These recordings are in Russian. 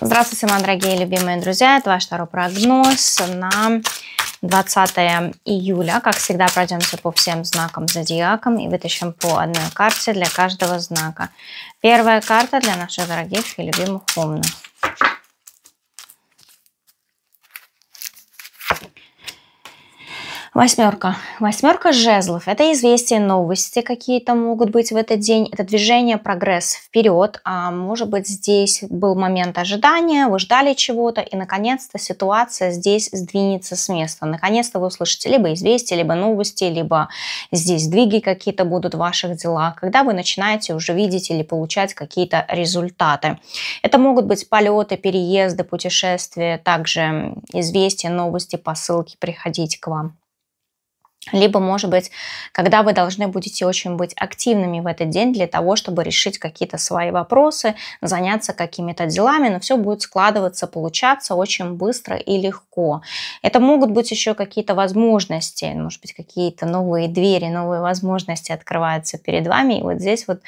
Здравствуйте, мои дорогие любимые друзья. Это ваш второй прогноз на 20 июля. Как всегда, пройдемся по всем знакам зодиакам и вытащим по одной карте для каждого знака. Первая карта для наших дорогих и любимых умных. Восьмерка. Восьмерка жезлов. Это известия, новости какие-то могут быть в этот день. Это движение, прогресс вперед. А может быть здесь был момент ожидания, вы ждали чего-то, и наконец-то ситуация здесь сдвинется с места. Наконец-то вы услышите либо известия, либо новости, либо здесь двиги какие-то будут в ваших делах, когда вы начинаете уже видеть или получать какие-то результаты. Это могут быть полеты, переезды, путешествия, также известия, новости, посылки приходить к вам. Либо, может быть, когда вы должны будете очень быть активными в этот день для того, чтобы решить какие-то свои вопросы, заняться какими-то делами, но все будет складываться, получаться очень быстро и легко. Это могут быть еще какие-то возможности, может быть, какие-то новые двери, новые возможности открываются перед вами. И вот здесь вот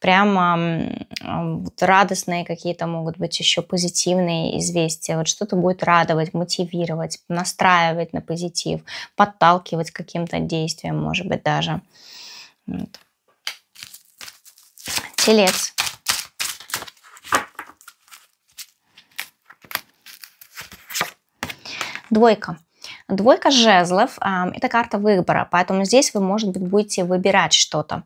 прямо вот радостные какие-то могут быть еще позитивные известия. Вот что-то будет радовать, мотивировать, настраивать на позитив, подталкивать к каким каким-то действием, может быть, даже. Вот. Телец. Двойка. Двойка жезлов – это карта выбора, поэтому здесь вы, может быть, будете выбирать что-то.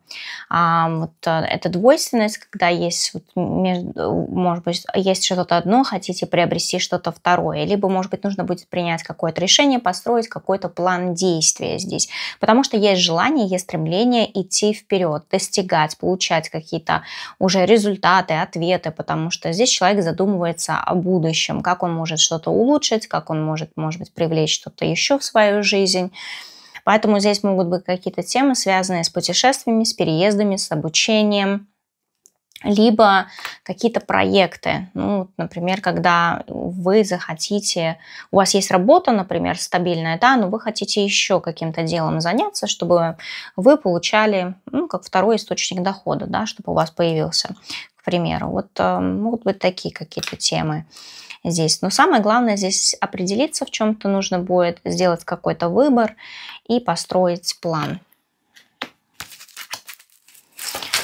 Вот э, это двойственность, когда есть, может быть, есть что-то одно, хотите приобрести что-то второе, либо, может быть, нужно будет принять какое-то решение, построить какой-то план действия здесь, потому что есть желание, есть стремление идти вперед, достигать, получать какие-то уже результаты, ответы, потому что здесь человек задумывается о будущем, как он может что-то улучшить, как он может, может быть, привлечь что-то еще в свою жизнь. Поэтому здесь могут быть какие-то темы, связанные с путешествиями, с переездами, с обучением, либо какие-то проекты. Ну, например, когда вы захотите, у вас есть работа, например, стабильная, да, но вы хотите еще каким-то делом заняться, чтобы вы получали, ну, как второй источник дохода, да, чтобы у вас появился, к примеру. Вот э, могут быть такие какие-то темы здесь. Но самое главное здесь определиться, в чем-то нужно будет сделать какой-то выбор и построить план.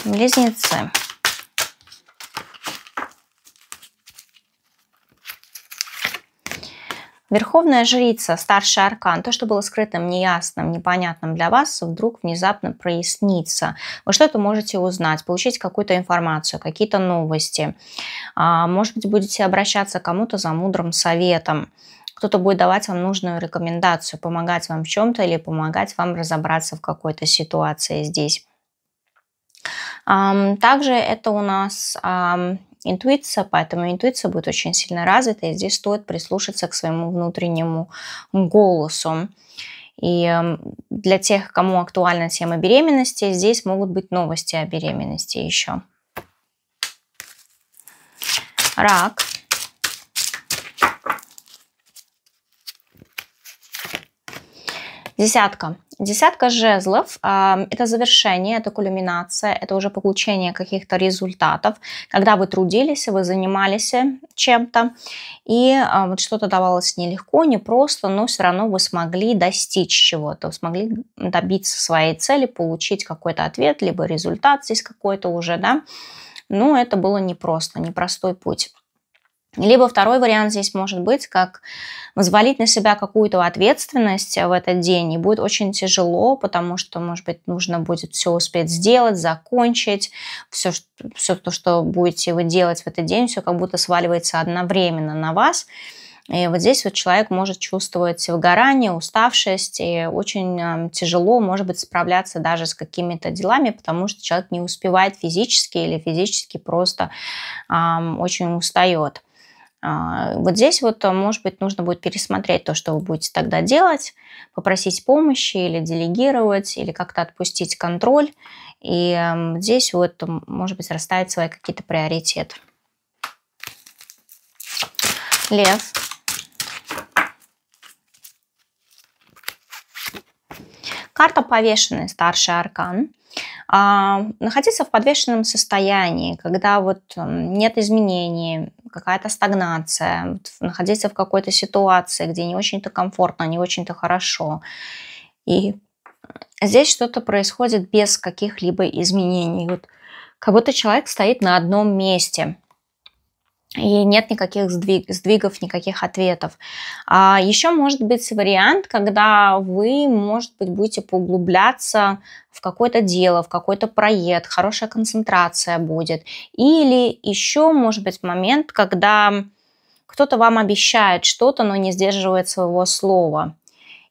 Близнецы. Верховная жрица, старший аркан, то, что было скрытым, неясным, непонятным для вас, вдруг внезапно прояснится. Вы что-то можете узнать, получить какую-то информацию, какие-то новости. А, может быть, будете обращаться к кому-то за мудрым советом. Кто-то будет давать вам нужную рекомендацию, помогать вам в чем-то или помогать вам разобраться в какой-то ситуации здесь. Также это у нас интуиция, поэтому интуиция будет очень сильно развита, и здесь стоит прислушаться к своему внутреннему голосу. И эм, для тех, кому актуальна тема беременности, здесь могут быть новости о беременности еще. Рак. Десятка. Десятка жезлов э, – это завершение, это кульминация, это уже получение каких-то результатов, когда вы трудились, вы занимались чем-то, и э, вот что-то давалось нелегко, непросто, но все равно вы смогли достичь чего-то, смогли добиться своей цели, получить какой-то ответ, либо результат здесь какой-то уже, да. Но это было непросто, непростой путь. Либо второй вариант здесь может быть, как взвалить на себя какую-то ответственность в этот день, и будет очень тяжело, потому что, может быть, нужно будет все успеть сделать, закончить, все, все то, что будете вы делать в этот день, все как будто сваливается одновременно на вас. И вот здесь вот человек может чувствовать выгорание, уставшесть, и очень эм, тяжело, может быть, справляться даже с какими-то делами, потому что человек не успевает физически или физически просто эм, очень устает. А, вот здесь вот, а, может быть, нужно будет пересмотреть то, что вы будете тогда делать, попросить помощи или делегировать, или как-то отпустить контроль. И здесь вот, может быть, расставить свои какие-то приоритеты. Лев. Карта повешенный, старший аркан. А, находиться в подвешенном состоянии, когда вот нет изменений, какая-то стагнация, вот, находиться в какой-то ситуации, где не очень-то комфортно, не очень-то хорошо. И здесь что-то происходит без каких-либо изменений. Вот как будто человек стоит на одном месте – и нет никаких сдвиг, сдвигов, никаких ответов. А еще может быть вариант, когда вы, может быть, будете поуглубляться в какое-то дело, в какой-то проект, хорошая концентрация будет. Или еще может быть момент, когда кто-то вам обещает что-то, но не сдерживает своего слова.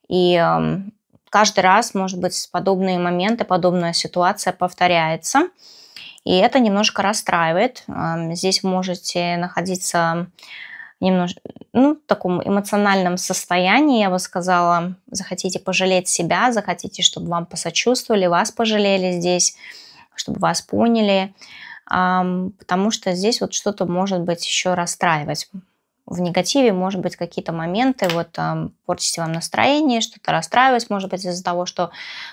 И эм, каждый раз, может быть, подобные моменты, подобная ситуация повторяется. И это немножко расстраивает. Здесь вы можете находиться немножко, ну, в таком эмоциональном состоянии, я бы сказала. Захотите пожалеть себя, захотите, чтобы вам посочувствовали, вас пожалели здесь, чтобы вас поняли. Потому что здесь вот что-то может быть еще расстраивать в негативе, может быть, какие-то моменты, вот э, портите вам настроение, что-то расстраивать, может быть, из-за того, что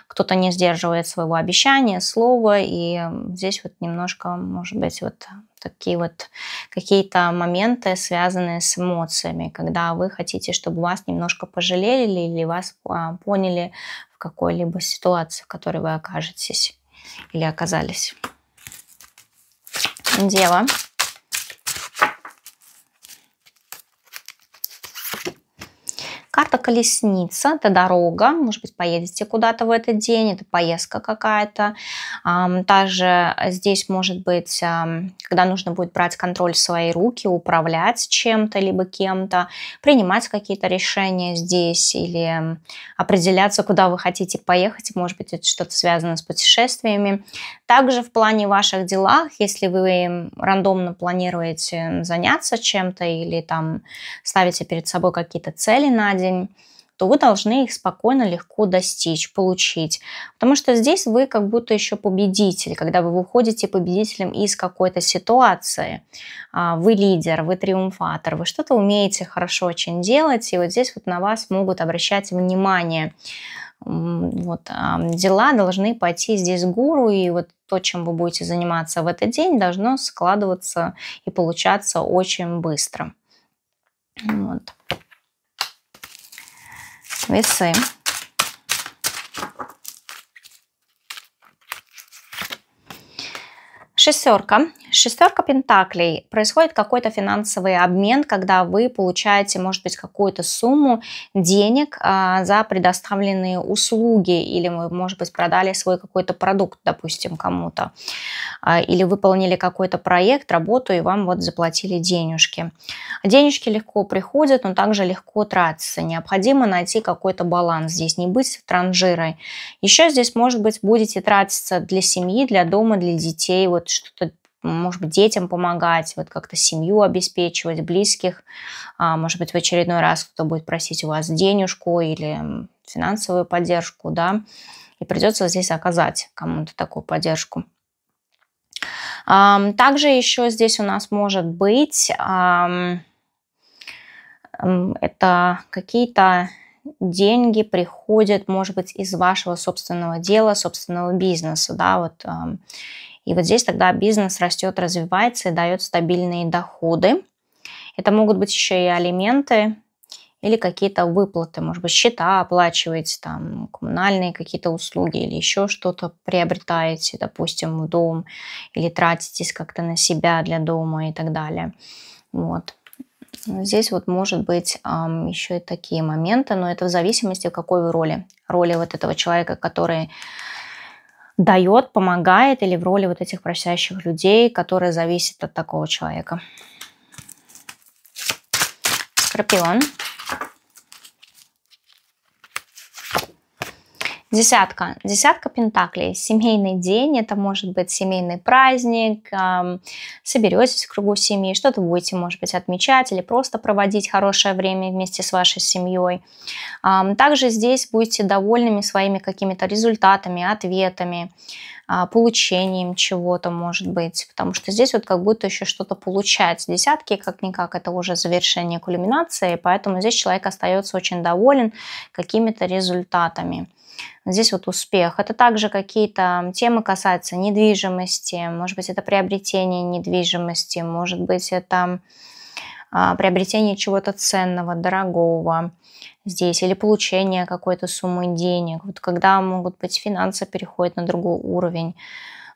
кто-то не сдерживает своего обещания, слова, и здесь вот немножко, может быть, вот такие вот какие-то моменты, связанные с эмоциями, когда вы хотите, чтобы вас немножко пожалели или вас а, поняли в какой-либо ситуации, в которой вы окажетесь или оказались. Дело. колесница, это дорога, может быть, поедете куда-то в этот день, это поездка какая-то, также здесь может быть, когда нужно будет брать контроль в свои руки, управлять чем-то либо кем-то, принимать какие-то решения здесь или определяться, куда вы хотите поехать, может быть, это что-то связано с путешествиями. Также в плане ваших делах, если вы рандомно планируете заняться чем-то или там ставите перед собой какие-то цели на день, то вы должны их спокойно, легко достичь, получить. Потому что здесь вы как будто еще победитель, когда вы выходите победителем из какой-то ситуации. А, вы лидер, вы триумфатор, вы что-то умеете хорошо очень делать, и вот здесь вот на вас могут обращать внимание вот, а, дела должны пойти здесь гуру, и вот то, чем вы будете заниматься в этот день, должно складываться и получаться очень быстро. Вот весы. Шестерка. Шестерка пентаклей. Происходит какой-то финансовый обмен, когда вы получаете, может быть, какую-то сумму денег а, за предоставленные услуги, или вы, может быть, продали свой какой-то продукт, допустим, кому-то, а, или выполнили какой-то проект, работу, и вам вот заплатили денежки. Денежки легко приходят, но также легко тратятся. Необходимо найти какой-то баланс здесь, не быть транжирой. Еще здесь, может быть, будете тратиться для семьи, для дома, для детей, вот что-то может быть, детям помогать, вот как-то семью обеспечивать, близких. А, может быть, в очередной раз кто будет просить у вас денежку или финансовую поддержку, да, и придется здесь оказать кому-то такую поддержку. Также еще здесь у нас может быть это какие-то деньги приходят, может быть, из вашего собственного дела, собственного бизнеса, да, вот и вот здесь тогда бизнес растет, развивается и дает стабильные доходы. Это могут быть еще и алименты или какие-то выплаты, может быть, счета оплачиваете, там, коммунальные какие-то услуги или еще что-то приобретаете, допустим, в дом, или тратитесь как-то на себя для дома и так далее. Вот. Здесь вот может быть эм, еще и такие моменты, но это в зависимости, в какой вы роли. Роли вот этого человека, который дает, помогает или в роли вот этих прощающих людей, которые зависят от такого человека. Скорпион. Десятка. Десятка пентаклей. Семейный день, это может быть семейный праздник, э, соберетесь в кругу семьи, что-то будете, может быть, отмечать или просто проводить хорошее время вместе с вашей семьей. Э, также здесь будете довольными своими какими-то результатами, ответами. А, получением чего-то, может быть, потому что здесь вот как будто еще что-то получать. Десятки, как-никак, это уже завершение кульминации, поэтому здесь человек остается очень доволен какими-то результатами. Здесь вот успех. Это также какие-то темы касаются недвижимости, может быть, это приобретение недвижимости, может быть, это а, приобретение чего-то ценного, дорогого здесь или получение какой-то суммы денег, вот когда могут быть финансы переходят на другой уровень.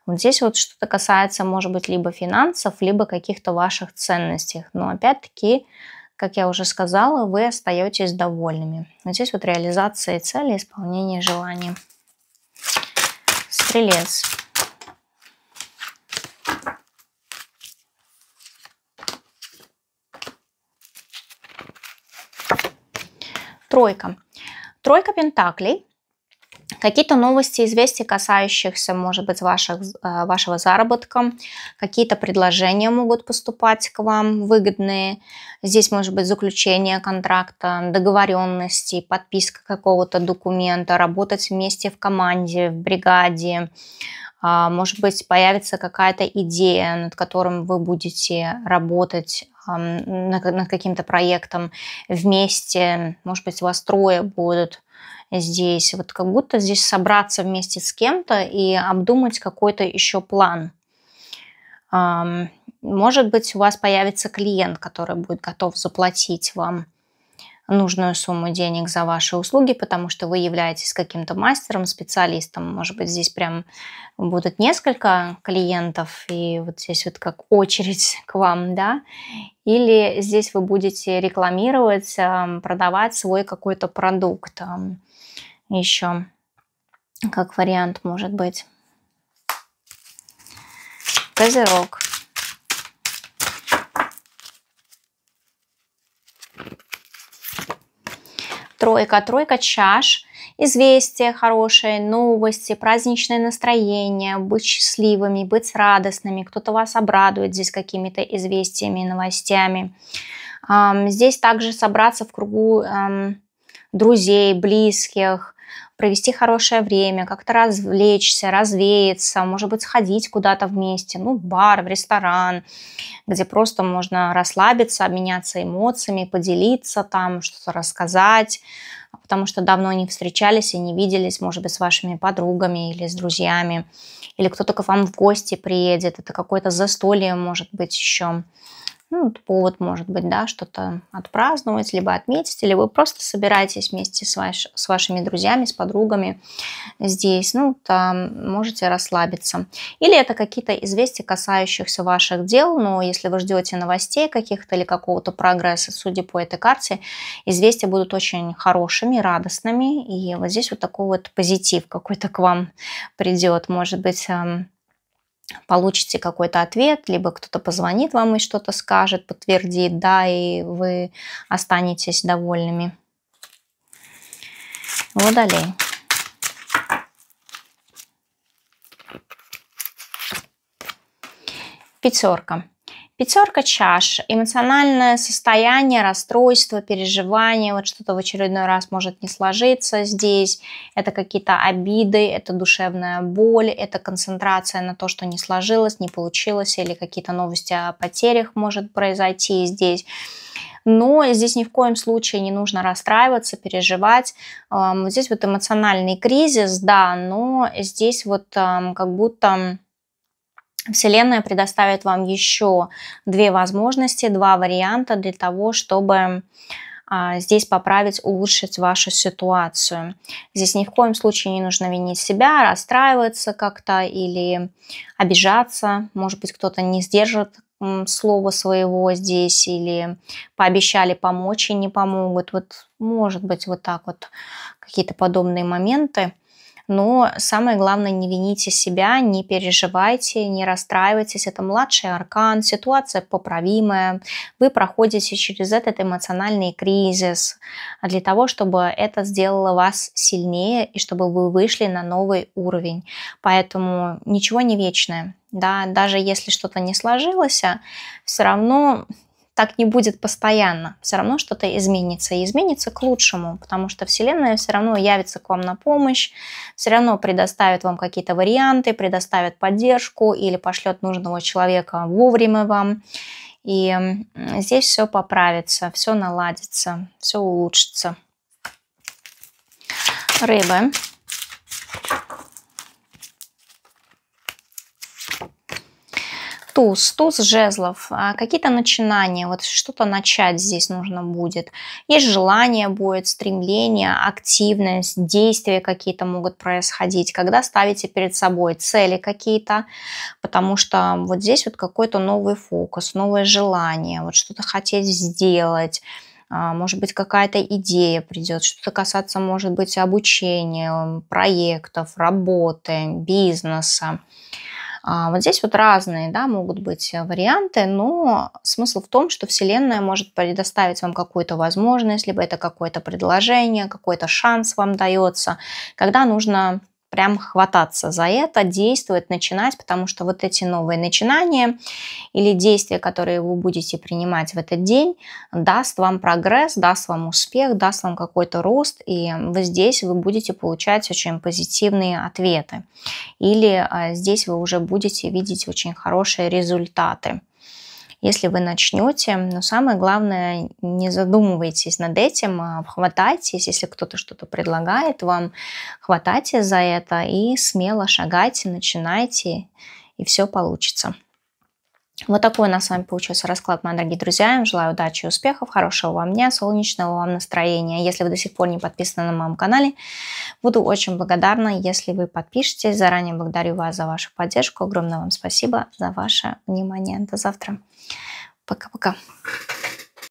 Вот здесь вот что-то касается, может быть, либо финансов, либо каких-то ваших ценностей. Но опять-таки, как я уже сказала, вы остаетесь довольными. Вот здесь вот реализация цели, исполнение желаний. Стрелец. Тройка. Тройка Пентаклей. Какие-то новости, известия, касающихся, может быть, ваших, э, вашего заработка. Какие-то предложения могут поступать к вам, выгодные. Здесь может быть заключение контракта, договоренности, подписка какого-то документа, работать вместе в команде, в бригаде. А, может быть, появится какая-то идея, над которым вы будете работать над каким-то проектом вместе, может быть, у вас трое будут здесь, вот как будто здесь собраться вместе с кем-то и обдумать какой-то еще план. Может быть, у вас появится клиент, который будет готов заплатить вам – нужную сумму денег за ваши услуги, потому что вы являетесь каким-то мастером, специалистом. Может быть, здесь прям будут несколько клиентов, и вот здесь вот как очередь к вам, да? Или здесь вы будете рекламировать, эм, продавать свой какой-то продукт эм, еще, как вариант может быть. Козерог. тройка, тройка чаш, известия хорошие, новости, праздничное настроение, быть счастливыми, быть радостными, кто-то вас обрадует здесь какими-то известиями, новостями. Здесь также собраться в кругу друзей, близких, провести хорошее время, как-то развлечься, развеяться, может быть, сходить куда-то вместе, ну, в бар, в ресторан, где просто можно расслабиться, обменяться эмоциями, поделиться там, что-то рассказать, потому что давно не встречались и не виделись, может быть, с вашими подругами или с друзьями, или кто-то к вам в гости приедет, это какое-то застолье, может быть, еще ну, повод может быть, да, что-то отпраздновать, либо отметить, или вы просто собираетесь вместе с, ваш, с вашими друзьями, с подругами здесь, ну, там можете расслабиться. Или это какие-то известия, касающихся ваших дел, но если вы ждете новостей каких-то или какого-то прогресса, судя по этой карте, известия будут очень хорошими, радостными, и вот здесь вот такой вот позитив какой-то к вам придет, может быть, эм, получите какой-то ответ, либо кто-то позвонит вам и что-то скажет, подтвердит, да, и вы останетесь довольными. Водолей. Пятерка. Пятерка чаш. Эмоциональное состояние, расстройство, переживание. Вот что-то в очередной раз может не сложиться здесь. Это какие-то обиды, это душевная боль, это концентрация на то, что не сложилось, не получилось, или какие-то новости о потерях может произойти здесь. Но здесь ни в коем случае не нужно расстраиваться, переживать. Эм, здесь вот эмоциональный кризис, да, но здесь вот эм, как будто Вселенная предоставит вам еще две возможности, два варианта для того, чтобы а, здесь поправить, улучшить вашу ситуацию. Здесь ни в коем случае не нужно винить себя, расстраиваться как-то или обижаться. Может быть, кто-то не сдержит слова своего здесь или пообещали помочь и не помогут. Вот может быть вот так вот какие-то подобные моменты. Но самое главное, не вините себя, не переживайте, не расстраивайтесь. Это младший аркан, ситуация поправимая. Вы проходите через этот эмоциональный кризис для того, чтобы это сделало вас сильнее и чтобы вы вышли на новый уровень. Поэтому ничего не вечное да, даже если что-то не сложилось, а, все равно так не будет постоянно. Все равно что-то изменится. И изменится к лучшему, потому что Вселенная все равно явится к вам на помощь, все равно предоставит вам какие-то варианты, предоставит поддержку или пошлет нужного человека вовремя вам. И здесь все поправится, все наладится, все улучшится. Рыбы. туз, туз жезлов, а какие-то начинания, вот что-то начать здесь нужно будет. Есть желание будет, стремление, активность, действия какие-то могут происходить, когда ставите перед собой цели какие-то, потому что вот здесь вот какой-то новый фокус, новое желание, вот что-то хотеть сделать, а, может быть, какая-то идея придет, что-то касаться, может быть, обучения, проектов, работы, бизнеса. А, вот здесь вот разные да, могут быть э, варианты, но смысл в том, что Вселенная может предоставить вам какую-то возможность, либо это какое-то предложение, какой-то шанс вам дается, когда нужно прям хвататься за это, действовать, начинать, потому что вот эти новые начинания или действия, которые вы будете принимать в этот день, даст вам прогресс, даст вам успех, даст вам какой-то рост, и вы здесь вы будете получать очень позитивные ответы. Или а, здесь вы уже будете видеть очень хорошие результаты если вы начнете. Но самое главное, не задумывайтесь над этим, а хватайтесь, если кто-то что-то предлагает вам, хватайте за это и смело шагайте, начинайте, и все получится. Вот такой у нас с вами получился расклад, мои дорогие друзья. Я желаю удачи и успехов, хорошего вам дня, солнечного вам настроения. Если вы до сих пор не подписаны на моем канале, буду очень благодарна, если вы подпишетесь. Заранее благодарю вас за вашу поддержку. Огромное вам спасибо за ваше внимание. До завтра. Пока-пока.